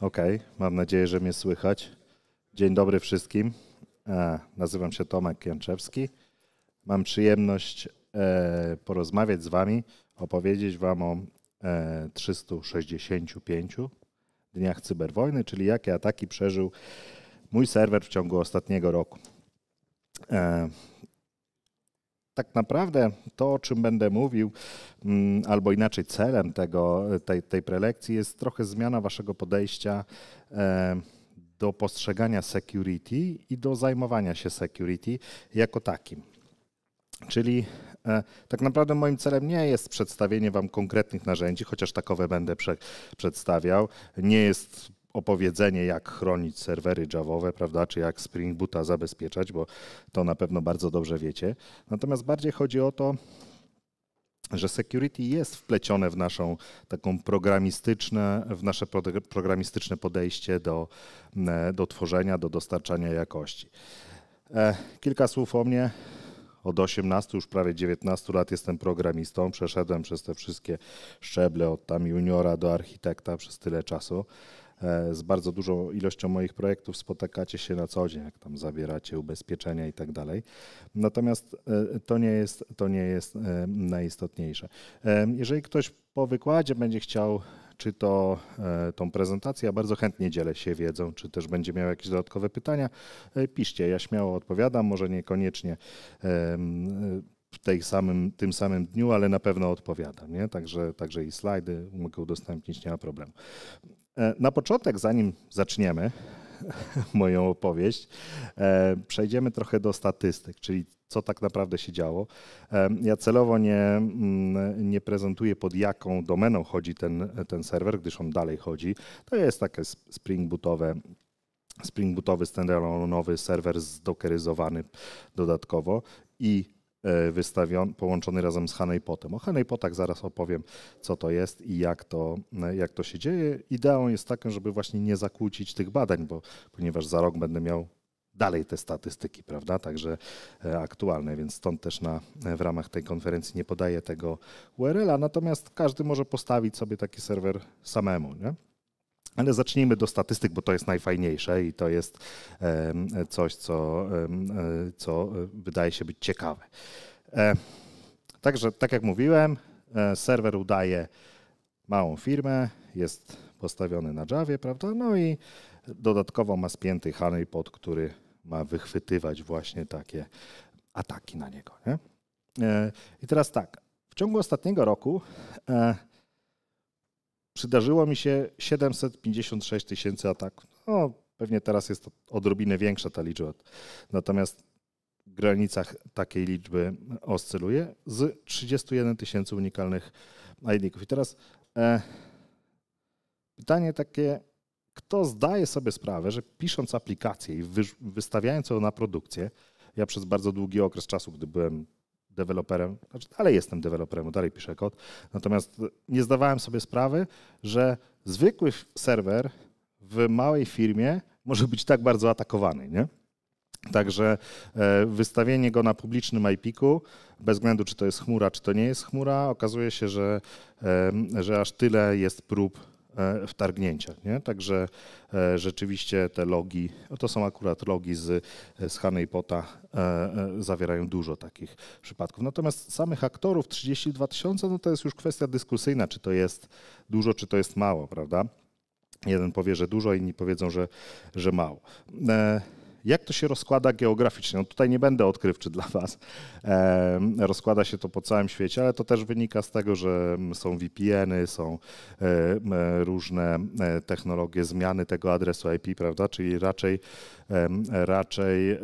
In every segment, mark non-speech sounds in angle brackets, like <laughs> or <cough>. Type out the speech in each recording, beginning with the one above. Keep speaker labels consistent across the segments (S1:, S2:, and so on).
S1: Okej, okay, mam nadzieję, że mnie słychać. Dzień dobry wszystkim. E, nazywam się Tomek Janczewski. Mam przyjemność e, porozmawiać z Wami, opowiedzieć Wam o 365 e, dniach cyberwojny, czyli jakie ataki przeżył mój serwer w ciągu ostatniego roku tak naprawdę to, o czym będę mówił, mm, albo inaczej celem tego, tej, tej prelekcji jest trochę zmiana waszego podejścia e, do postrzegania security i do zajmowania się security jako takim. Czyli e, tak naprawdę moim celem nie jest przedstawienie Wam konkretnych narzędzi, chociaż takowe będę prze, przedstawiał. Nie jest opowiedzenie, jak chronić serwery javowe, prawda, czy jak Spring Boota zabezpieczać, bo to na pewno bardzo dobrze wiecie. Natomiast bardziej chodzi o to, że security jest wplecione w naszą taką programistyczne, w nasze programistyczne podejście do, e, do tworzenia, do dostarczania jakości. E, kilka słów o mnie. Od 18, już prawie 19 lat jestem programistą. Przeszedłem przez te wszystkie szczeble, od tam juniora do architekta przez tyle czasu. E, z bardzo dużą ilością moich projektów spotykacie się na co dzień, jak tam zabieracie ubezpieczenia i tak dalej. Natomiast e, to nie jest, to nie jest e, najistotniejsze. Jeżeli ktoś po wykładzie będzie chciał czy to tą prezentację. Ja bardzo chętnie dzielę się wiedzą, czy też będzie miał jakieś dodatkowe pytania. Piszcie, ja śmiało odpowiadam, może niekoniecznie w tej samym, tym samym dniu, ale na pewno odpowiadam. Nie? Także, także i slajdy mogę udostępnić, nie ma problemu. E, na początek, zanim zaczniemy <laughs> moją opowieść, e, przejdziemy trochę do statystyk, czyli co tak naprawdę się działo. E, ja celowo nie, mm, nie prezentuję pod jaką domeną chodzi ten, ten serwer, gdyż on dalej chodzi. To jest takie Spring Bootowe Spring Bootowy standalone'owy serwer zdokeryzowany dodatkowo i E, wystawiony, połączony razem z Hanej Potem. O Hanej Potach zaraz opowiem, co to jest i jak to, e, jak to się dzieje. Ideą jest taką, żeby właśnie nie zakłócić tych badań, bo ponieważ za rok będę miał dalej te statystyki, prawda, także e, aktualne, więc stąd też na, w ramach tej konferencji nie podaję tego URL-a, natomiast każdy może postawić sobie taki serwer samemu, nie? Ale zacznijmy do statystyk, bo to jest najfajniejsze i to jest coś, co, e, co e, wydaje się być ciekawe. E, także, tak jak mówiłem, serwer udaje małą firmę, jest postawiony na Javie, prawda? No i dodatkowo ma spięty honeypot, który ma wychwytywać właśnie takie ataki na niego. Nie? I teraz tak, w ciągu ostatniego roku przydarzyło mi się 756 tysięcy ataków. No, pewnie teraz jest to odrobinę większa ta liczba. Natomiast w granicach takiej liczby oscyluje z 31 tysięcy unikalnych ID-ków. I teraz e, pytanie takie, kto zdaje sobie sprawę, że pisząc aplikację i wy, wystawiając ją na produkcję, ja przez bardzo długi okres czasu, gdy byłem deweloperem, znaczy dalej jestem deweloperem, dalej piszę kod, natomiast nie zdawałem sobie sprawy, że zwykły serwer w małej firmie może być tak bardzo atakowany, nie? Także e, wystawienie go na publicznym IP-ku, bez względu czy to jest chmura, czy to nie jest chmura, okazuje się, że, że aż tyle jest prób E, wtargnięciach. Nie? Także e, rzeczywiście te logi, no to są akurat logi z, z Honeypota, e, zawierają dużo takich przypadków. Natomiast samych aktorów 32 tysiące, no to jest już kwestia dyskusyjna, czy to jest dużo, czy to jest mało, prawda? Jeden powie, że dużo, inni powiedzą, że, że mało. Jak to się rozkłada geograficznie? No tutaj nie będę odkrywczy dla Was. Rozkłada się to po całym świecie, ale to też wynika z tego, że są VPN-y, są e, różne e, technologie zmiany tego adresu IP, prawda? Czyli raczej, raczej e,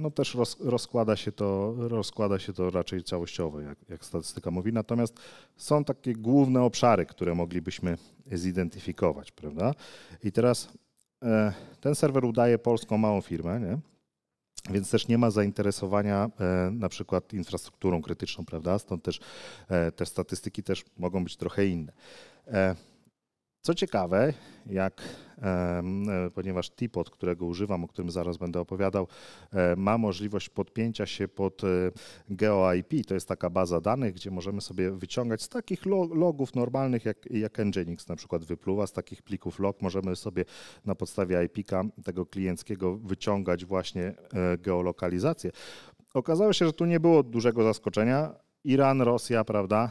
S1: no też rozkłada, się to, rozkłada się to raczej całościowo, jak, jak statystyka mówi. Natomiast są takie główne obszary, które moglibyśmy zidentyfikować, prawda? I teraz E, ten serwer udaje polską małą firmę, nie? Więc też nie ma zainteresowania e, na przykład infrastrukturą krytyczną, prawda? Stąd też e, te statystyki też mogą być trochę inne. Co ciekawe, jak, e, ponieważ tiPod, którego używam, o którym zaraz będę opowiadał, e, ma możliwość podpięcia się pod e, GeoIP, to jest taka baza danych, gdzie możemy sobie wyciągać z takich logów normalnych, jak, jak Nginx na przykład wypluwa, z takich plików log możemy sobie na podstawie IP-ka tego klienckiego wyciągać właśnie geolokalizację. Okazało się, że tu nie było dużego zaskoczenia. Iran, Rosja, prawda?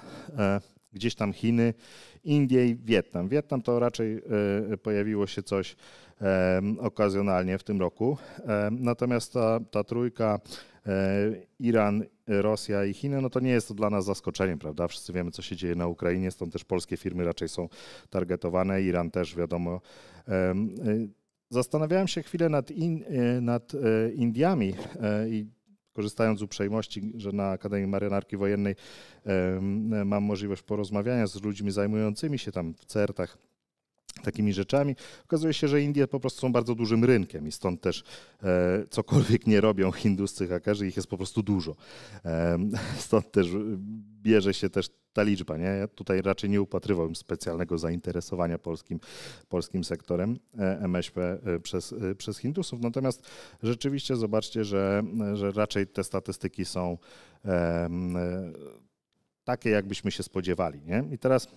S1: gdzieś tam Chiny, Indie i Wietnam. Wietnam to raczej e, pojawiło się coś e, okazjonalnie w tym roku. E, natomiast ta, ta trójka Iran, Rosja i Chiny, no to nie jest to dla nas zaskoczeniem, prawda? Wszyscy wiemy, co się dzieje na Ukrainie, stąd też polskie firmy raczej są targetowane, Iran też wiadomo. Zastanawiałem się chwilę nad, in, nad Indiami i korzystając z uprzejmości, że na Akademii Marynarki Wojennej mam możliwość porozmawiania z ludźmi zajmującymi się tam w certach takimi rzeczami. Okazuje się, że Indie po prostu są bardzo dużym rynkiem i stąd też e, cokolwiek nie robią hinduscy hakerzy, ich jest po prostu dużo. E, stąd też bierze się też ta liczba. Nie? Ja tutaj raczej nie upatrywałbym specjalnego zainteresowania polskim, polskim sektorem e, MŚP e, przez, e, przez Hindusów. Natomiast rzeczywiście zobaczcie, że, że raczej te statystyki są e, takie, jakbyśmy się spodziewali. Nie? I teraz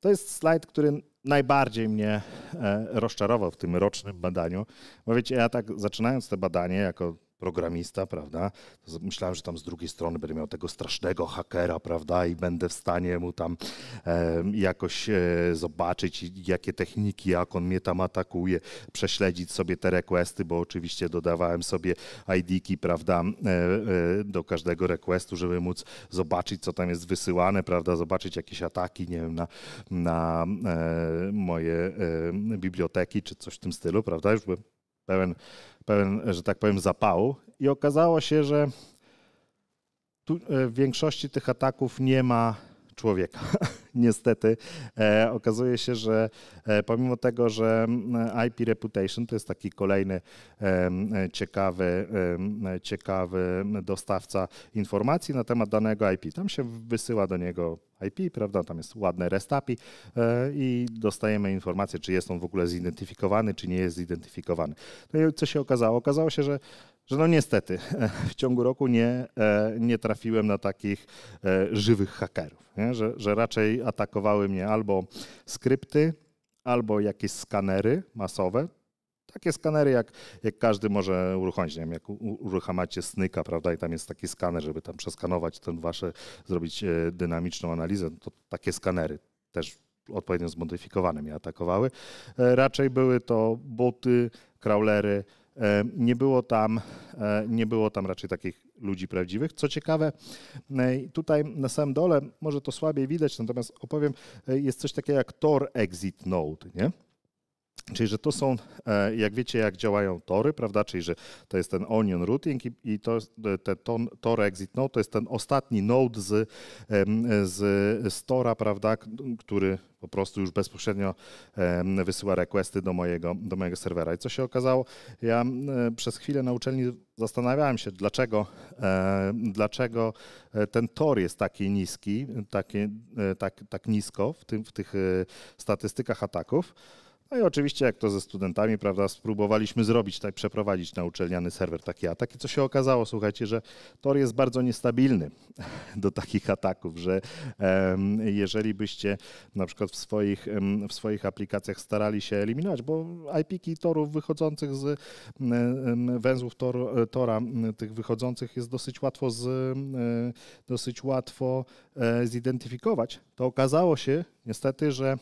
S1: to jest slajd, który najbardziej mnie e, rozczarował w tym rocznym badaniu, bo wiecie, ja tak zaczynając te badanie jako programista, prawda? Myślałem, że tam z drugiej strony będę miał tego strasznego hakera, prawda? I będę w stanie mu tam e, jakoś e, zobaczyć, jakie techniki, jak on mnie tam atakuje, prześledzić sobie te requesty, bo oczywiście dodawałem sobie ID-ki, prawda, e, e, do każdego requestu, żeby móc zobaczyć, co tam jest wysyłane, prawda? Zobaczyć jakieś ataki, nie wiem, na, na e, moje biblioteki czy coś w tym stylu, prawda? Już byłem pełen pełen, że tak powiem, zapału i okazało się, że tu e, w większości tych ataków nie ma człowieka. <laughs> Niestety e, okazuje się, że e, pomimo tego, że mm, IP Reputation to jest taki kolejny e, ciekawy, ciekawy dostawca informacji na temat danego IP. Tam się wysyła do niego IP, prawda? Tam jest ładne REST API e, i dostajemy informację, czy jest on w ogóle zidentyfikowany, czy nie jest zidentyfikowany. No i co się okazało? Okazało się, że że no niestety <laughs> w ciągu roku nie, e, nie trafiłem na takich e, żywych hakerów, nie? Że, że raczej atakowały mnie albo skrypty, albo jakieś skanery masowe, takie skanery, jak, jak każdy może uruchomić. Nie wiem, jak uruchamacie snyka, prawda, i tam jest taki skaner, żeby tam przeskanować ten wasze, zrobić e, dynamiczną analizę, no to takie skanery też odpowiednio zmodyfikowane mnie atakowały. Raczej były to boty, crawlery, E, nie było tam, e, nie było tam raczej takich ludzi prawdziwych. Co ciekawe, e, tutaj na samym dole, może to słabiej widać, natomiast opowiem, jest coś takiego jak Tor Exit Node, nie? Czyli, że to są, e, jak wiecie, jak działają tory, prawda? Czyli, że to jest ten onion routing i, to, e, ten ton, tor exit node to jest ten ostatni node z, z, z tora, prawda? Który po prostu już bezpośrednio wysyła requesty do mojego, do mojego serwera. I co się okazało? Ja przez chwilę na uczelni zastanawiałem się, dlaczego, e, dlaczego ten tor jest taki niski, taki, tak, tak nisko w, tym, w tych statystykach ataków. No i oczywiście, jak to ze studentami, prawda, spróbowaliśmy zrobić, tak, przeprowadzić na uczelniany serwer takie ataki, co się okazało, słuchajcie, że Tor jest bardzo niestabilny <laughs> do takich ataków, że jeżeli byście na przykład w swoich, w swoich aplikacjach starali się eliminować, bo IP-ki torów wychodzących z węzłów tor, tora, tych wychodzących jest dosyć łatwo, z, dosyć łatwo e, zidentyfikować, to okazało się niestety, że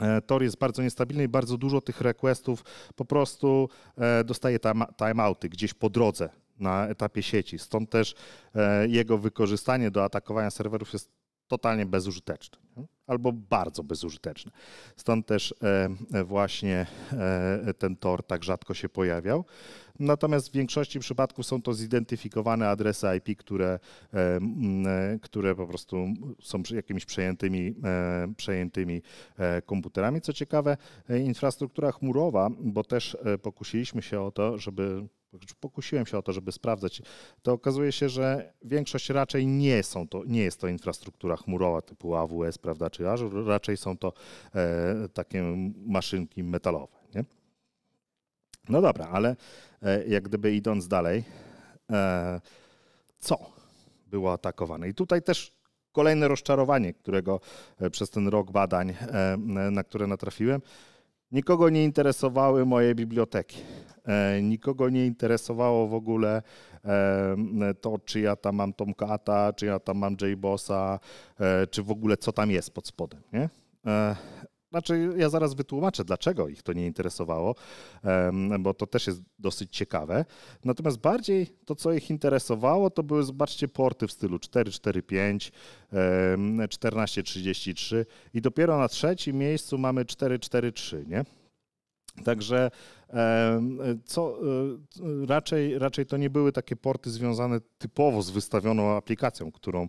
S1: E, tor jest bardzo niestabilny i bardzo dużo tych requestów po prostu e, dostaje timeouty gdzieś po drodze na etapie sieci. Stąd też e, jego wykorzystanie do atakowania serwerów jest totalnie bezużyteczne albo bardzo bezużyteczne. Stąd też e, e, właśnie e, ten tor tak rzadko się pojawiał. Natomiast w większości przypadków są to zidentyfikowane adresy IP, które, które po prostu są jakimiś przejętymi, przejętymi komputerami. Co ciekawe, infrastruktura chmurowa, bo też pokusiliśmy się o to, żeby pokusiłem się o to, żeby sprawdzać, to okazuje się, że większość raczej nie, są to, nie jest to infrastruktura chmurowa typu AWS, prawda, czy Azure, raczej są to e, takie maszynki metalowe. Nie? No dobra, ale e, jak gdyby idąc dalej, e, co było atakowane? I tutaj też kolejne rozczarowanie, którego e, przez ten rok badań, e, na które natrafiłem, Nikogo nie interesowały moje biblioteki. E, nikogo nie interesowało w ogóle e, to, czy ja tam mam Tomcata, czy ja tam mam J-Bossa, e, czy w ogóle co tam jest pod spodem. Nie? Znaczy, ja zaraz wytłumaczę, dlaczego ich to nie interesowało, bo to też jest dosyć ciekawe. Natomiast bardziej to, co ich interesowało, to były, zobaczcie, porty w stylu 445, 1433 i dopiero na trzecim miejscu mamy 443, nie? Także co e, raczej, raczej to nie były takie porty związane typowo z wystawioną aplikacją, którą,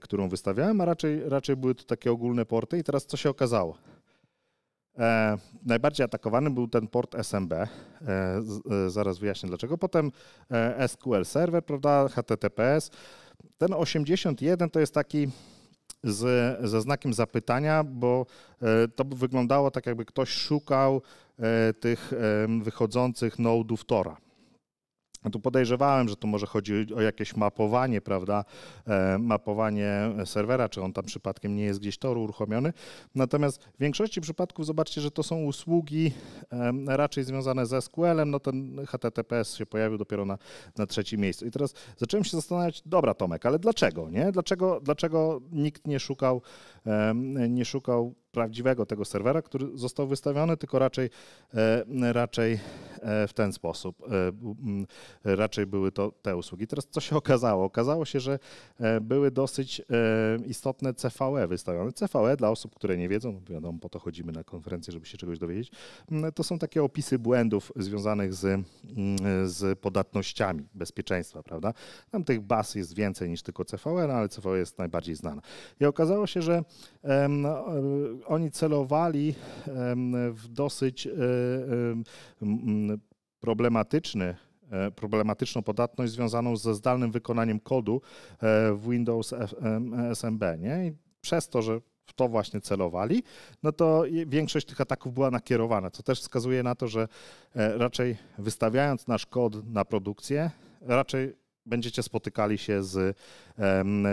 S1: którą wystawiałem, a raczej, raczej były to takie ogólne porty. I teraz co się okazało? E, najbardziej atakowany był ten port SMB. E, z, e, zaraz wyjaśnię dlaczego. Potem e, SQL Server, prawda, HTTPS. Ten 81 to jest taki z, ze znakiem zapytania, bo e, to wyglądało tak, jakby ktoś szukał e, tych wychodzących nodów Tora. No tu podejrzewałem, że tu może chodzi o jakieś mapowanie, prawda? E, mapowanie serwera, czy on tam przypadkiem nie jest gdzieś toru uruchomiony. Natomiast w większości przypadków zobaczcie, że to są usługi e, raczej związane ze SQL-em. No ten HTTPS się pojawił dopiero na, na trzecim miejscu. I teraz zacząłem się zastanawiać, dobra Tomek, ale dlaczego? Nie? Dlaczego, dlaczego nikt nie szukał, e, nie szukał prawdziwego tego serwera, który został wystawiony, tylko raczej, e, raczej e, w ten sposób. E, raczej były to te usługi. Teraz co się okazało? Okazało się, że były dosyć istotne CVE wystawione. CVE dla osób, które nie wiedzą, no wiadomo, po to chodzimy na konferencję, żeby się czegoś dowiedzieć, to są takie opisy błędów związanych z, z podatnościami bezpieczeństwa, prawda? Tam tych baz jest więcej niż tylko CVE, no ale CVE jest najbardziej znana. I okazało się, że no, oni celowali w dosyć e, problematyczny e, problematyczną podatność związaną ze zdalnym wykonaniem kodu e, w Windows SMB. Nie? I przez to, że w to właśnie celowali, no to większość tych ataków była nakierowana, co też wskazuje na to, że raczej wystawiając nasz kod na produkcję, raczej będziecie spotykali się z,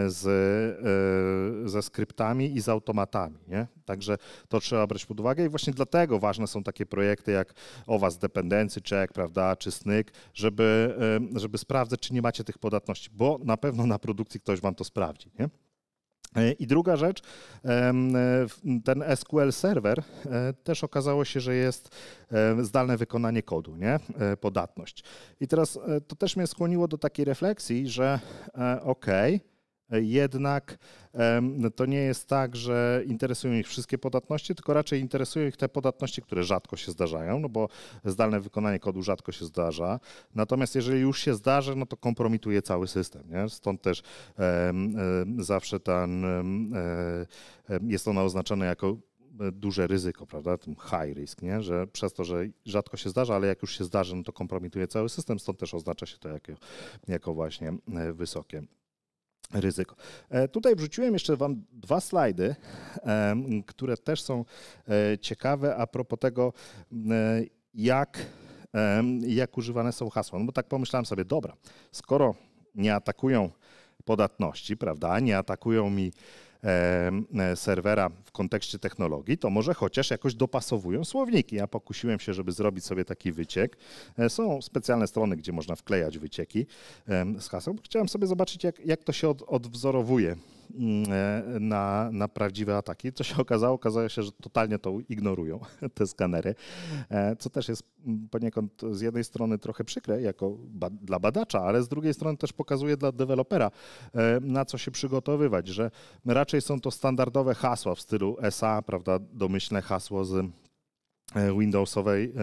S1: z, e, ze skryptami i z automatami. Nie? Także to trzeba brać pod uwagę i właśnie dlatego ważne są takie projekty jak Was Dependency Check, prawda, czy SNYK, żeby, żeby sprawdzać, czy nie macie tych podatności, bo na pewno na produkcji ktoś wam to sprawdzi. Nie? E, I druga rzecz, e, ten SQL Server e, też okazało się, że jest zdalne wykonanie kodu, nie? podatność. I teraz to też mnie skłoniło do takiej refleksji, że ok, jednak no to nie jest tak, że interesują ich wszystkie podatności, tylko raczej interesują ich te podatności, które rzadko się zdarzają, no bo zdalne wykonanie kodu rzadko się zdarza. Natomiast jeżeli już się zdarzy, no to kompromituje cały system. Nie? Stąd też zawsze ten, jest ono oznaczone jako e, duże ryzyko, prawda? Tym high risk, nie? że przez to, że rzadko się zdarza, ale jak już się zdarzy, no to kompromituje cały system, stąd też oznacza się to jako, jako właśnie e, wysokie ryzyko. E, tutaj wrzuciłem jeszcze Wam dwa slajdy, e, które też są e, ciekawe a propos tego, jak, jak używane są hasła. No bo tak pomyślałem sobie, dobra, skoro nie atakują podatności, prawda, nie atakują mi E, serwera w kontekście technologii, to może chociaż jakoś dopasowują słowniki. Ja pokusiłem się, żeby zrobić sobie taki wyciek. E, są specjalne strony, gdzie można wklejać wycieki z haseł. Chciałem sobie zobaczyć, jak, jak to się od, odwzorowuje Mm, e, na, na prawdziwe ataki. Co się okazało? Okazało się, że totalnie to ignorują, <laughs> te skanery, e, co też jest poniekąd z jednej strony trochę przykre jako ba dla badacza, ale z drugiej strony też pokazuje dla dewelopera, e, na co się przygotowywać, że raczej są to standardowe hasła w stylu SA, prawda, domyślne hasło z E, Windowsowej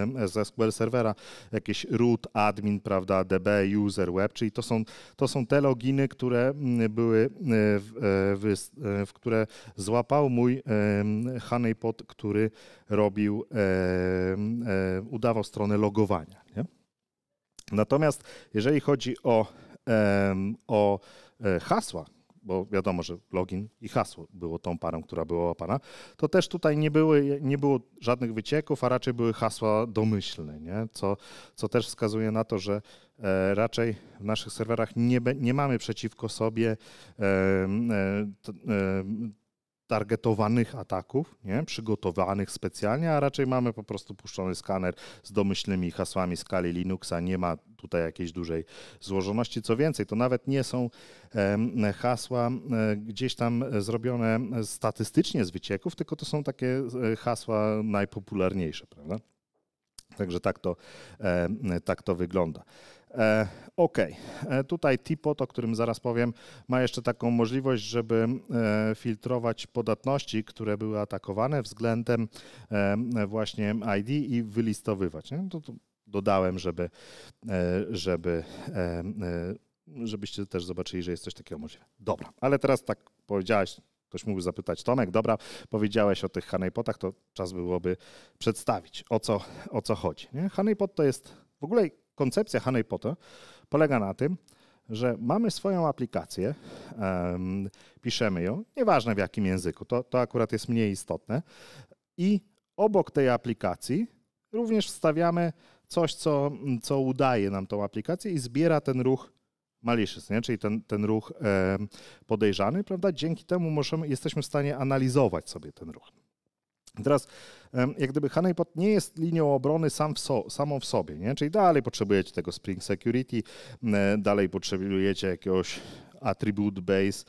S1: SQL serwera, jakieś root, admin, prawda, db, user, web, czyli to są, to są te loginy, które mm, były, e, w, e, w, w które złapał mój honeypot, który robił, udawał stronę logowania. Nie? Natomiast jeżeli chodzi o, o hasła, bo wiadomo, że login i hasło było tą parą, która była łapana, to też tutaj nie, były, nie było żadnych wycieków, a raczej były hasła domyślne, nie? Co, co też wskazuje na to, że e, raczej w naszych serwerach nie, nie mamy przeciwko sobie e, e, targetowanych ataków, nie? przygotowanych specjalnie, a raczej mamy po prostu puszczony skaner z domyślnymi hasłami skali Linuxa. Nie ma tutaj jakiejś dużej złożoności. Co więcej, to nawet nie są hasła e, gdzieś tam zrobione statystycznie z wycieków, tylko to są takie e, hasła najpopularniejsze, prawda? Także tak to, e, tak to wygląda. E, ok, e, tutaj Tipot, o którym zaraz powiem, ma jeszcze taką możliwość, żeby filtrować podatności, które były atakowane względem właśnie ID i wylistowywać. No to, to dodałem, żeby, żeby, żebyście też zobaczyli, że jest coś takiego możliwe. Dobra, ale teraz tak powiedziałaś, Ktoś mógł zapytać, Tomek, dobra, powiedziałeś o tych honeypotach, to czas byłoby przedstawić, o co, o co chodzi. Nie? Honeypot to jest, w ogóle koncepcja honeypota polega na tym, że mamy swoją aplikację, um, piszemy ją, nieważne w jakim języku, to, to akurat jest mniej istotne, i obok tej aplikacji również wstawiamy coś, co, co udaje nam tą aplikację i zbiera ten ruch malicious, nie? czyli ten, ten ruch e, podejrzany, prawda? Dzięki temu możemy, jesteśmy w stanie analizować sobie ten ruch. Teraz, e, jak gdyby Honeypot nie jest linią obrony sam w so, samą w sobie, nie? czyli dalej potrzebujecie tego Spring Security, e, dalej potrzebujecie jakiegoś attribute base,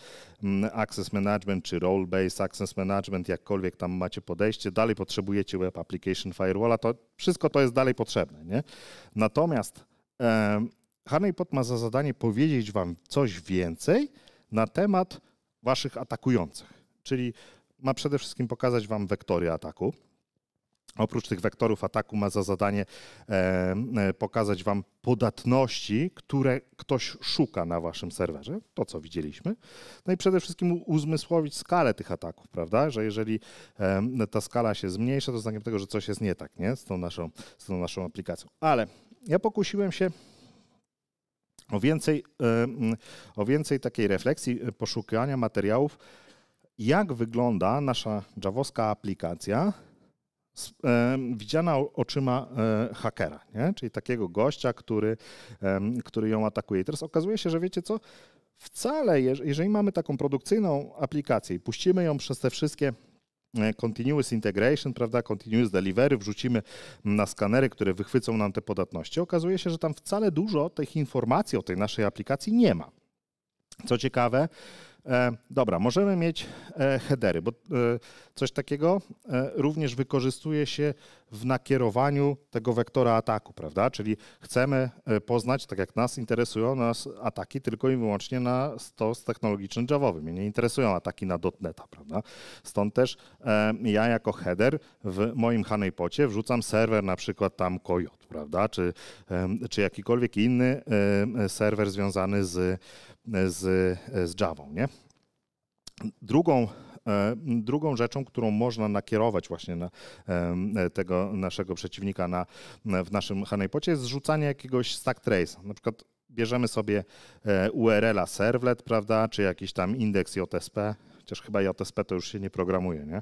S1: access management czy role base access management, jakkolwiek tam macie podejście, dalej potrzebujecie web application firewalla, to wszystko to jest dalej potrzebne. Nie? Natomiast Harry Potter ma za zadanie powiedzieć wam coś więcej na temat waszych atakujących. Czyli ma przede wszystkim pokazać wam wektory ataku. Oprócz tych wektorów ataku ma za zadanie e, pokazać wam podatności, które ktoś szuka na waszym serwerze, to co widzieliśmy. No i przede wszystkim uzmysłowić skalę tych ataków, prawda? Że jeżeli ta skala się zmniejsza, to znakiem tego, że coś jest nie tak nie? Z, tą naszą, z tą naszą aplikacją. Ale ja pokusiłem się o więcej, e, mm, o więcej takiej refleksji, e, poszukiwania materiałów, jak wygląda nasza javowska aplikacja e, widziana oczyma hakera, nie? czyli takiego gościa, który, który ją atakuje. I teraz okazuje się, że wiecie co, wcale, jeżeli mamy taką produkcyjną aplikację i puścimy ją przez te wszystkie E, continuous integration, prawda, continuous delivery, wrzucimy na skanery, które wychwycą nam te podatności. Okazuje się, że tam wcale dużo tych informacji o tej naszej aplikacji nie ma. Co ciekawe, E, dobra, możemy mieć e, headery, bo e, coś takiego również wykorzystuje się w nakierowaniu tego wektora ataku, prawda? Czyli chcemy poznać, tak jak nas interesują nas ataki tylko i wyłącznie na stos technologiczny Java, Mnie nie interesują ataki na .neta, prawda? Stąd też ja jako header w moim honeypocie wrzucam serwer na przykład tam Coyote, prawda? Czy, czy jakikolwiek inny serwer związany z, z, z nie? Drugą, e, drugą rzeczą, którą można nakierować właśnie na e, e, tego naszego przeciwnika na, w naszym Honeypocie jest zrzucanie jakiegoś stack trace. Na przykład bierzemy sobie URL-a servlet, prawda, czy jakiś tam indeks JSP, chociaż chyba JSP to już się nie programuje, nie?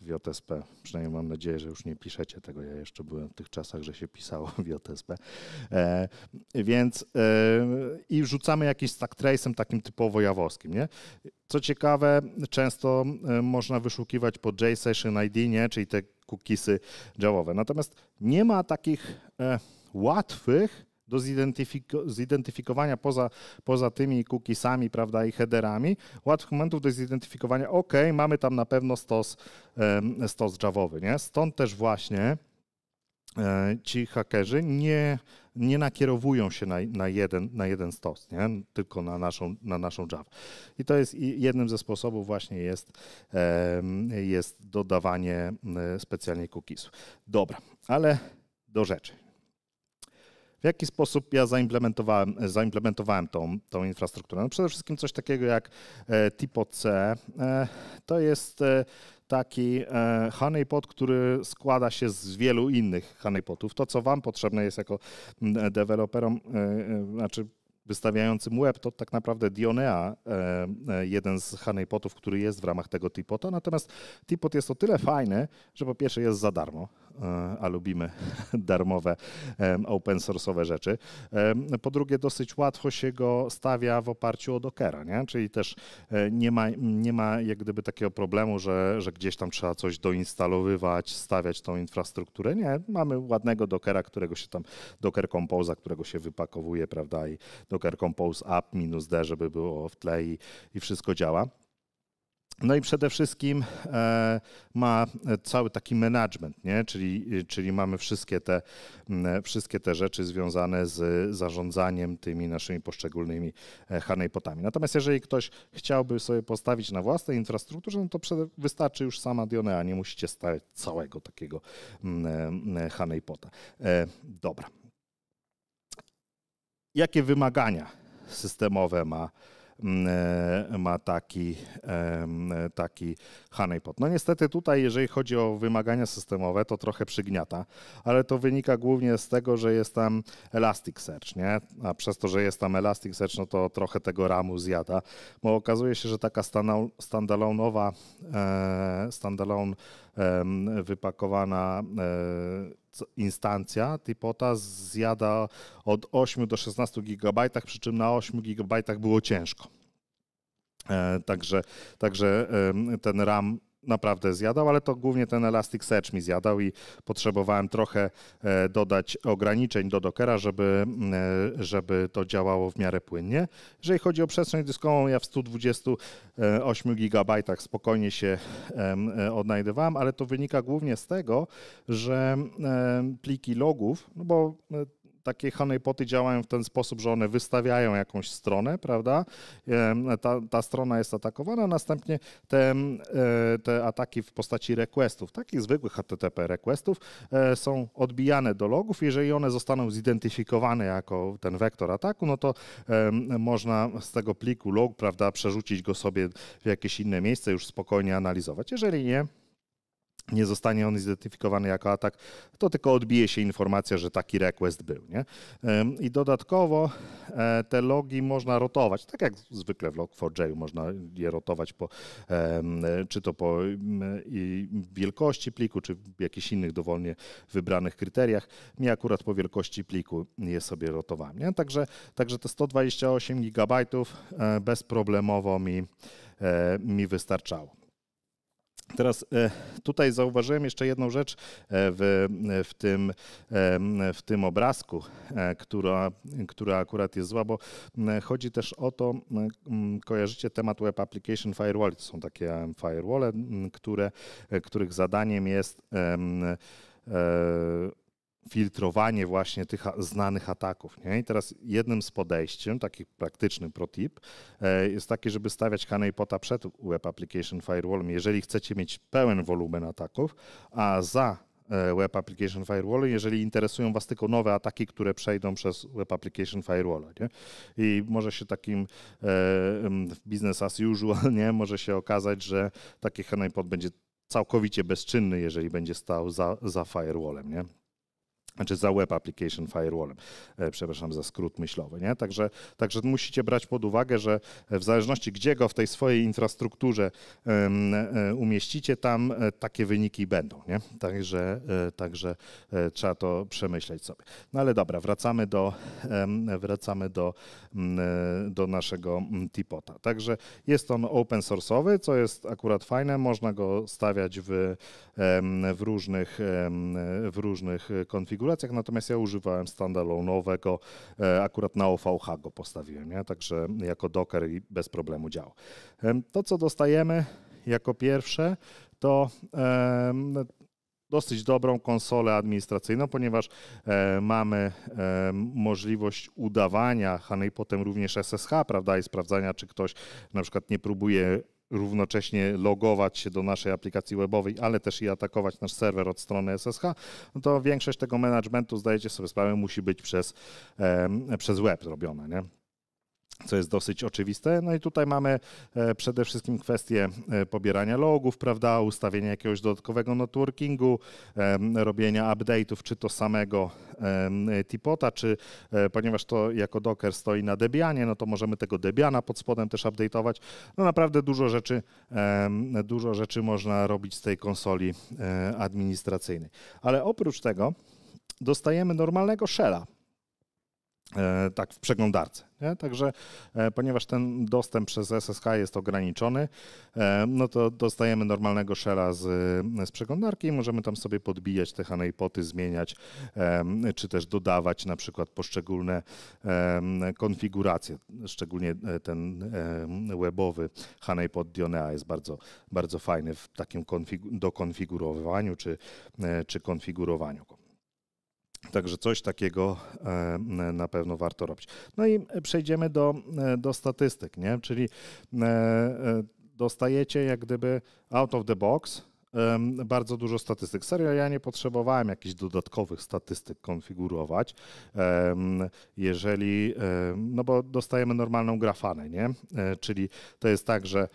S1: W JSP. Przynajmniej mam nadzieję, że już nie piszecie tego. Ja jeszcze byłem w tych czasach, że się pisało w JSP. E, więc e, i rzucamy jakiś stack trace'em takim typowo jawowskim, nie? Co ciekawe, często e, można wyszukiwać po JSession ID, nie? czyli te cookiesy działowe. Natomiast nie ma takich e, łatwych do zidentyfiko- zidentyfikowania poza, poza tymi cookiesami prawda, i headerami, łatwych momentów do zidentyfikowania, ok, mamy tam na pewno stos, stos javowy. Nie? Stąd też właśnie e, ci hakerzy nie, nie nakierowują się na, na, jeden, na jeden stos, nie? tylko na naszą, na naszą Java. I to jest jednym ze sposobów właśnie jest, jest dodawanie e, specjalnie cookiesów. Dobra, ale do rzeczy jaki sposób ja zaimplementowałem, zaimplementowałem tą, tą infrastrukturę? No przede wszystkim coś takiego jak e, Tipo C. E, to jest e, taki honeypot, który składa się z wielu innych honeypotów. To, co Wam potrzebne jest jako deweloperom, znaczy wystawiającym web, to tak naprawdę Dionea, e, e, jeden z honeypotów, który jest w ramach tego Tipota. Natomiast Tipot jest o tyle fajny, że po pierwsze jest za darmo, e, a lubimy <laughs> darmowe open source'owe rzeczy. Po drugie dosyć łatwo się go stawia w oparciu o Dockera, nie? czyli też nie ma, nie ma jak gdyby takiego problemu, że, że gdzieś tam trzeba coś doinstalowywać, stawiać tą infrastrukturę. Nie, mamy ładnego Dockera, którego się tam, Docker Composa, którego się wypakowuje, prawda, i do Docker Compose App minus D, żeby było w tle i, i wszystko działa. No i przede wszystkim e, ma cały taki management, nie? Czyli, czyli mamy wszystkie te, wszystkie te rzeczy związane z zarządzaniem tymi naszymi poszczególnymi e, honeypotami. Natomiast jeżeli ktoś chciałby sobie postawić na własnej infrastrukturze, no to wystarczy już sama Dionea, nie musicie stawiać całego takiego e, honeypota. Dobra, jakie wymagania systemowe ma, mm, e, ma taki, taki honeypot. No niestety tutaj, jeżeli chodzi o wymagania systemowe, to trochę przygniata, ale to wynika głównie z tego, że jest tam Elasticsearch, nie? A przez to, że jest tam Elasticsearch, no to trochę tego ramu zjada, bo okazuje się, że taka standalone'owa, standalone wypakowana e, instancja Tipota zjada od 8 do 16 GB, przy czym na 8 GB było ciężko. E, także, także ten RAM naprawdę zjadał, ale to głównie ten Elasticsearch mi zjadał i potrzebowałem trochę e, dodać ograniczeń do Dockera, żeby, e, żeby to działało w miarę płynnie. Jeżeli chodzi o przestrzeń dyskową, ja w 128 GB spokojnie się e, odnajdywałem, ale to wynika głównie z tego, że pliki logów, no bo takie honeypoty działają w ten sposób, że one wystawiają jakąś stronę, prawda? Ta, ta strona jest atakowana, następnie te, e, te ataki w postaci requestów, takich zwykłych HTTP requestów, e, są odbijane do logów. Jeżeli one zostaną zidentyfikowane jako ten wektor ataku, no to można z tego pliku log, prawda, przerzucić go sobie w jakieś inne miejsce, już spokojnie analizować. Jeżeli nie, nie zostanie on zidentyfikowany jako atak, to tylko odbije się informacja, że taki request był. Nie? I dodatkowo e, te logi można rotować, tak jak zwykle w log4j można je rotować po, e, czy to po wielkości pliku, czy jakichś innych dowolnie wybranych kryteriach. Mi akurat po wielkości pliku je sobie rotowałem. Nie? Także, także te 128 GB e, bezproblemowo mi, mi wystarczało. Teraz e, tutaj zauważyłem jeszcze jedną rzecz e, w, w, tym, e, w tym obrazku, która, która akurat jest zła, bo chodzi też o to, kojarzycie temat Web Application Firewall. To są takie firewall, które, których zadaniem jest filtrowanie właśnie tych znanych ataków. Nie? I teraz jednym z podejściem, taki praktyczny protip, e, jest taki, żeby stawiać honeypota przed Web Application Firewallem, jeżeli chcecie mieć pełen wolumen ataków, a za e, Web Application Firewall, jeżeli interesują Was tylko nowe ataki, które przejdą przez Web Application Firewall. Nie? I może się takim e, business as usual, nie? może się okazać, że taki honeypot będzie całkowicie bezczynny, jeżeli będzie stał za, za firewallem. Nie? znaczy za Web Application Firewallem, e, przepraszam za skrót myślowy. Nie? Także, także musicie brać pod uwagę, że w zależności gdzie go w tej swojej infrastrukturze e, umieścicie, tam e, takie wyniki będą. Nie? Także, także trzeba to przemyśleć sobie. No ale dobra, wracamy do, wracamy do, mm, do naszego mm, tipota. Także jest on open source'owy, co jest akurat fajne, można go stawiać w, w różnych, w różnych konfiguracjach, konfiguracjach, natomiast ja używałem standalone'owego, e, akurat na OVH go postawiłem, nie? także jako Docker i bez problemu działa. To, co dostajemy jako pierwsze, to dosyć dobrą konsolę administracyjną, ponieważ e, mamy możliwość udawania, a no i potem również SSH, prawda, i sprawdzania, czy ktoś na przykład nie próbuje równocześnie logować się do naszej aplikacji webowej, ale też i atakować nasz serwer od strony SSH, no to większość tego managementu, zdajecie sobie sprawę, musi być przez, przez web zrobiona. Nie? co jest dosyć oczywiste. No i tutaj mamy e, przede wszystkim kwestię e, pobierania logów, prawda, ustawienia jakiegoś dodatkowego networkingu, robienia update'ów, czy to samego Tipota, czy e, ponieważ to jako Docker stoi na Debianie, no to możemy tego Debiana pod spodem też update'ować. No naprawdę dużo rzeczy, dużo rzeczy można robić z tej konsoli administracyjnej. Ale oprócz tego dostajemy normalnego shella, E, tak w przeglądarce. Nie? Także e, ponieważ ten dostęp przez SSH jest ograniczony, e, no to dostajemy normalnego shella z, z przeglądarki i możemy tam sobie podbijać te honeypoty, zmieniać, czy też dodawać na przykład poszczególne konfiguracje. Szczególnie ten webowy honeypot Dionea jest bardzo, bardzo fajny w takim konfigu- dokonfigurowaniu czy, czy konfigurowaniu go. Także coś takiego e, na pewno warto robić. No i przejdziemy do, e, do statystyk, nie? czyli e, dostajecie jak gdyby out of the box bardzo dużo statystyk. Serio, ja nie potrzebowałem jakichś dodatkowych statystyk konfigurować, jeżeli, no bo dostajemy normalną grafanę, nie? Czyli to jest tak, że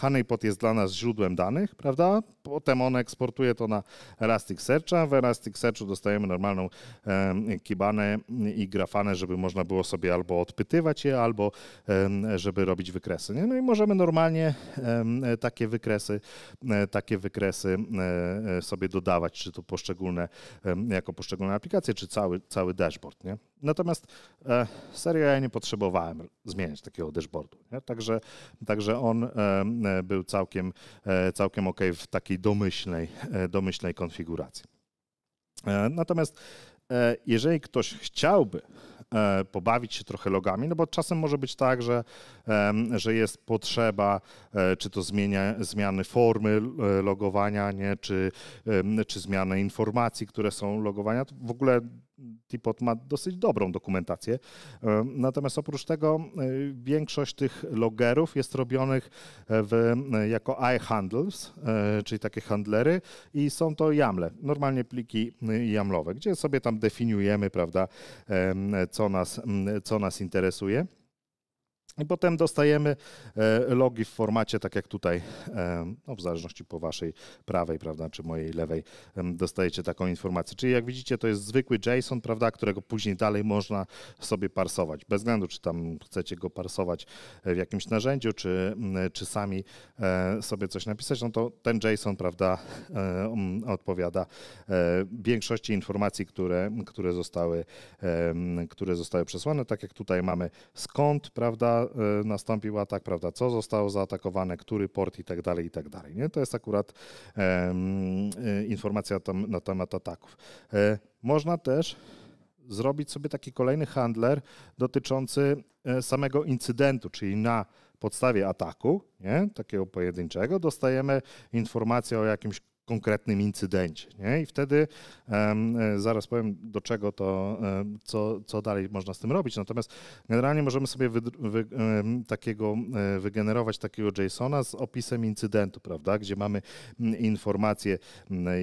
S1: Honeypot jest dla nas źródłem danych, prawda? Potem on eksportuje to na Elasticsearcha. W Elasticsearchu dostajemy normalną e, kibanę i grafanę, żeby można było sobie albo odpytywać je, albo e, żeby robić wykresy. Nie? No i możemy normalnie e, takie wykresy, takie wykresy sobie dodawać, czy to poszczególne, jako poszczególne aplikacje, czy cały, cały dashboard. Nie? Natomiast e, serio ja nie potrzebowałem zmieniać takiego dashboardu. Nie? Także, także on E, był całkiem, e, całkiem ok w takiej domyślnej, e, domyślnej konfiguracji. Natomiast jeżeli ktoś chciałby pobawić się trochę logami, no bo czasem może być tak, że, że jest potrzeba, czy to zmienia, zmiany formy logowania, nie? Czy, czy zmiany informacji, które są logowania. W ogóle Teapot ma dosyć dobrą dokumentację. E, natomiast oprócz tego e, większość tych logerów jest robionych e, w, jako iHandles, czyli takie handlery i są to jamle, normalnie pliki jamlowe, gdzie sobie tam definiujemy, prawda, co nas, co nas interesuje. I potem dostajemy e, logi w formacie, tak jak tutaj, e, no w zależności po waszej prawej, prawda, czy mojej lewej, dostajecie taką informację. Czyli jak widzicie, to jest zwykły JSON, prawda, którego później dalej można sobie parsować. Bez względu, czy tam chcecie go parsować w jakimś narzędziu, czy, czy sami e, sobie coś napisać, no to ten JSON, prawda, odpowiada większości informacji, które, które, zostały, które zostały przesłane. Tak jak tutaj mamy skąd, prawda, Y, nastąpił atak, prawda, co zostało zaatakowane, który port i tak dalej, i tak dalej. Nie? To jest akurat um, informacja tam, na temat ataków. E, można też zrobić sobie taki kolejny handler dotyczący e, samego incydentu, czyli na podstawie ataku, nie, takiego pojedynczego, dostajemy informację o jakimś konkretnym incydencie. Nie? I wtedy e, zaraz powiem, do czego to, e, co, co dalej można z tym robić. Natomiast generalnie możemy sobie wy, wy, takiego, e, wygenerować takiego JSONa z opisem incydentu, prawda? Gdzie mamy informacje,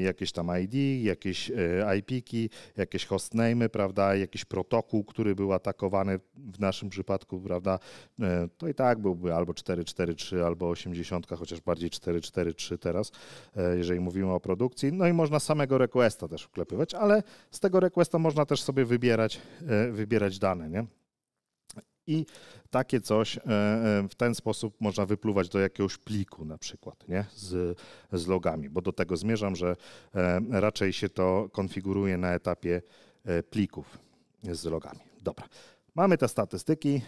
S1: jakieś tam ID, jakieś IP-ki, jakieś hostnamy, prawda? Jakiś protokół, który był atakowany w naszym przypadku, prawda? To i tak byłby albo 443, albo 80, chociaż bardziej 443 teraz, jeżeli mówię mówimy o produkcji. No i można samego requesta też wklepywać, ale z tego requesta można też sobie wybierać, e, wybierać dane, nie? I takie coś e, e, w ten sposób można wypluwać do jakiegoś pliku na przykład nie? Z, z logami, bo do tego zmierzam, że raczej się to konfiguruje na etapie plików z logami. Dobra, mamy te statystyki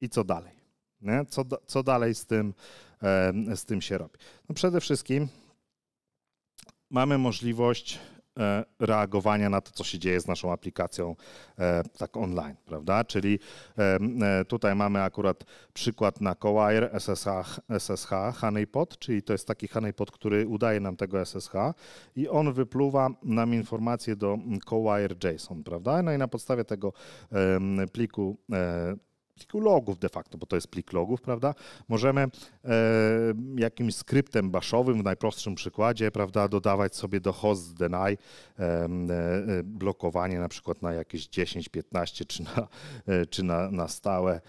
S1: i co dalej? Nie? Co, co dalej z tym, z tym się robi? No przede wszystkim mamy możliwość e, reagowania na to, co się dzieje z naszą aplikacją e, tak online, prawda? Czyli e, tutaj mamy akurat przykład na CoWire SSH, SSH Honeypot, czyli to jest taki Honeypot, który udaje nam tego SSH i on wypluwa nam informacje do Coire JSON, prawda? No i na podstawie tego pliku pliku logów de facto, bo to jest plik logów, prawda? Możemy e, jakimś skryptem baszowym w najprostszym przykładzie, prawda, dodawać sobie do host deny e, e, blokowanie na przykład na jakieś 10, 15 czy na, czy na, na stałe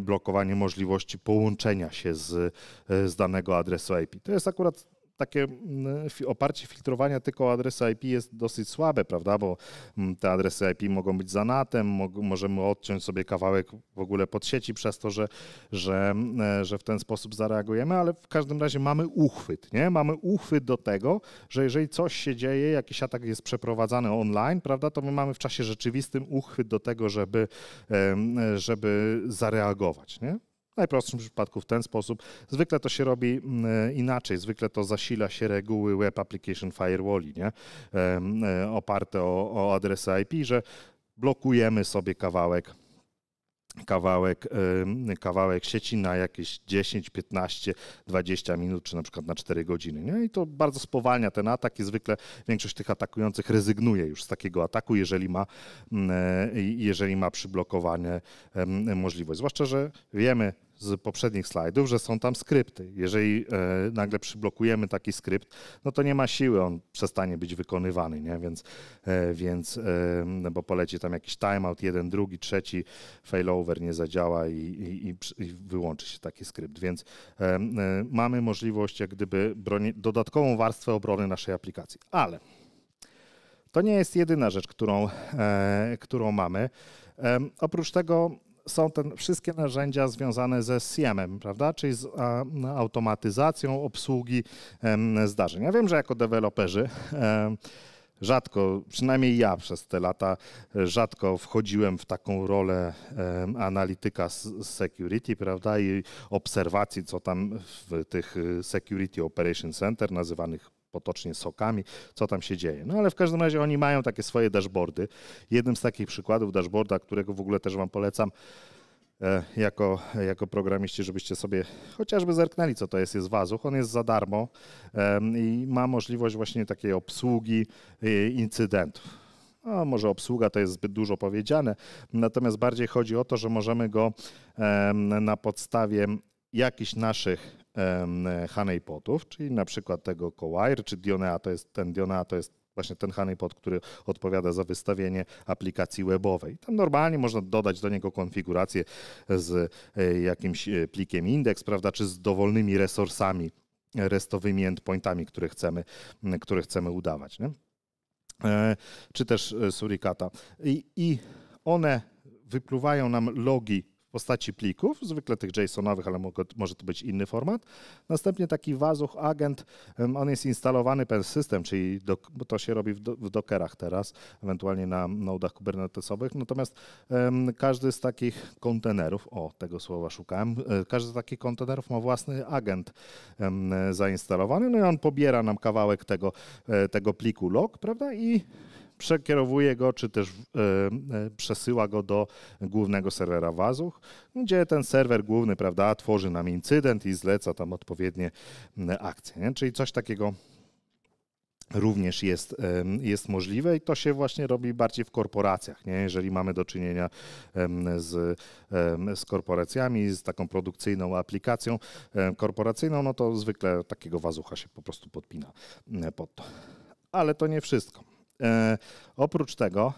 S1: blokowanie możliwości połączenia się z, z danego adresu IP. To jest akurat takie mm, oparcie filtrowania tylko o adresy IP jest dosyć słabe, prawda? Bo mm, te adresy IP mogą być zanatem, możemy odciąć sobie kawałek w ogóle pod sieci przez to, że, że, mm, e, że w ten sposób zareagujemy, ale w każdym razie mamy uchwyt, nie? Mamy uchwyt do tego, że jeżeli coś się dzieje, jakiś atak jest przeprowadzany online, prawda, to my mamy w czasie rzeczywistym uchwyt do tego, żeby, e, żeby zareagować, nie? W najprostszym przypadku w ten sposób. Zwykle to się robi mm, e, inaczej, zwykle to zasila się reguły Web Application Firewalli, nie? E, oparte o, o adresy IP, że blokujemy sobie kawałek kawałek, y, kawałek sieci na jakieś 10, 15, 20 minut, czy na przykład na 4 godziny. Nie? I to bardzo spowalnia ten atak i zwykle większość tych atakujących rezygnuje już z takiego ataku, jeżeli ma, mm, e, jeżeli ma przyblokowanie możliwość. Zwłaszcza, że wiemy, z poprzednich slajdów, że są tam skrypty. Jeżeli e, nagle przyblokujemy taki skrypt, no to nie ma siły, on przestanie być wykonywany, nie? Więc, e, więc e, no bo poleci tam jakiś timeout, jeden, drugi, trzeci, failover nie zadziała i, i, i wyłączy się taki skrypt. Więc mamy możliwość jak gdyby broni, dodatkową warstwę obrony naszej aplikacji. Ale to nie jest jedyna rzecz, którą, którą mamy. Oprócz tego są te wszystkie narzędzia związane ze CM-em, prawda? Czyli z a, automatyzacją obsługi em, zdarzeń. Ja wiem, że jako deweloperzy. Em, rzadko, przynajmniej ja przez te lata rzadko wchodziłem w taką rolę analityka z security, prawda, i obserwacji, co tam w tych y, security operation center, nazywanych potocznie sokami, co tam się dzieje. No ale w każdym razie oni mają takie swoje dashboardy. Jednym z takich przykładów dashboarda, którego w ogóle też Wam polecam, e, jako, jako programiści, żebyście sobie chociażby zerknęli, co to jest, jest Wazuch. On jest za darmo i ma możliwość właśnie takiej obsługi e, incydentów. No, może obsługa to jest zbyt dużo powiedziane, natomiast bardziej chodzi o to, że możemy go na podstawie jakichś naszych Honey Potów, czyli na przykład tego Coire, czy Dionea, to jest ten Dionea, to jest właśnie ten honeypot, który odpowiada za wystawienie aplikacji webowej. Tam normalnie można dodać do niego konfigurację z e, jakimś e, plikiem indeks, prawda, czy z dowolnymi resursami, restowymi endpointami, które chcemy, które chcemy udawać, nie? E, czy też surikata. I, I one wypluwają nam logi postaci plików, zwykle tych JSONowych, ale może to być inny format. Następnie taki wazuch agent, on jest instalowany przez system, czyli do, to się robi w, do, w Dockerach teraz, ewentualnie na nodach kubernetesowych. Natomiast um, każdy z takich kontenerów, o tego słowa szukałem, e, każdy z takich kontenerów ma własny agent um, zainstalowany, no i on pobiera nam kawałek tego, e, tego pliku log, prawda, i przekierowuje go, czy też e, e, przesyła go do głównego serwera Wazuch, gdzie ten serwer główny, prawda, tworzy nam incydent i zleca tam odpowiednie akcje. Nie? Czyli coś takiego również jest, e, jest możliwe i to się właśnie robi bardziej w korporacjach. Nie? Jeżeli mamy do czynienia z, z korporacjami, z taką produkcyjną aplikacją korporacyjną, no to zwykle takiego wazucha się po prostu podpina pod to. Ale to nie wszystko. E, oprócz tego,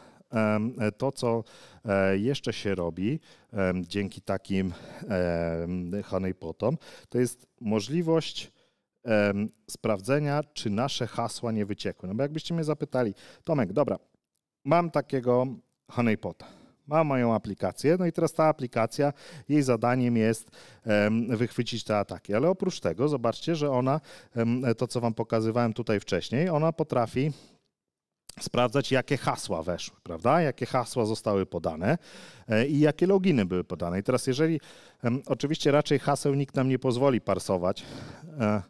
S1: to, co e, jeszcze się robi dzięki takim honeypotom, to jest możliwość sprawdzenia, czy nasze hasła nie wyciekły. No bo jakbyście mnie zapytali, Tomek, dobra, mam takiego honeypota, mam moją aplikację, no i teraz ta aplikacja, jej zadaniem jest wychwycić te ataki. Ale oprócz tego, zobaczcie, że ona, to co wam pokazywałem tutaj wcześniej, ona potrafi sprawdzać, jakie hasła weszły, prawda? Jakie hasła zostały podane e, i jakie loginy były podane. I teraz, jeżeli oczywiście raczej haseł nikt nam nie pozwoli parsować, e,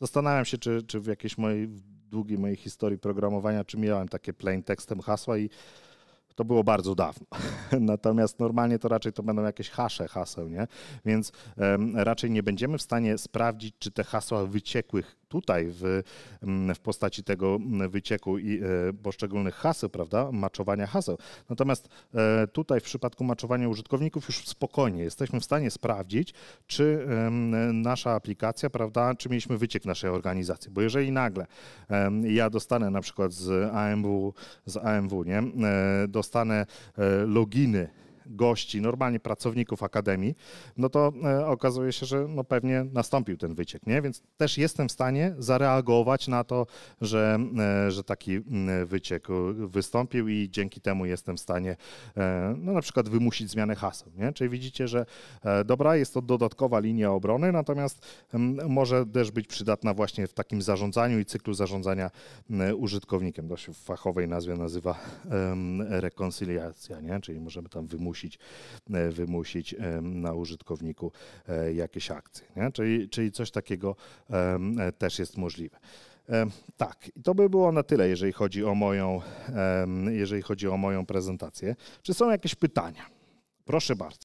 S1: zastanawiam się, czy, czy w jakiejś mojej długiej mojej historii programowania, czy miałem takie plain tekstem hasła i to było bardzo dawno. <laughs> Natomiast normalnie to raczej to będą jakieś hasze haseł, nie? Więc um, raczej nie będziemy w stanie sprawdzić, czy te hasła wyciekłych tutaj w, mm, w postaci tego mm, wycieku i e, poszczególnych haseł, prawda, maczowania haseł. Natomiast e, tutaj w przypadku maczowania użytkowników już spokojnie jesteśmy w stanie sprawdzić, czy nasza aplikacja, prawda, czy mieliśmy wyciek naszej organizacji, bo jeżeli nagle ja dostanę na przykład z AMW, z AMW, nie, e, dostanę loginy gości, normalnie pracowników akademii, no to e, okazuje się, że no pewnie nastąpił ten wyciek, nie? Więc też jestem w stanie zareagować na to, że, e, że taki wyciek e, wystąpił i dzięki temu jestem w stanie no na przykład wymusić zmianę haseł, nie? Czyli widzicie, że dobra, jest to dodatkowa linia obrony, natomiast może też być przydatna właśnie w takim zarządzaniu i cyklu zarządzania użytkownikiem. To się w fachowej nazwie nazywa rekonciliacja, nie? Czyli możemy tam wymusić wymusić, e, wymusić na użytkowniku e, jakieś akcje. Nie? Czyli, czyli coś takiego e, też jest możliwe. Tak, i to by było na tyle, jeżeli chodzi o moją, jeżeli chodzi o moją prezentację. Czy są jakieś pytania? Proszę bardzo.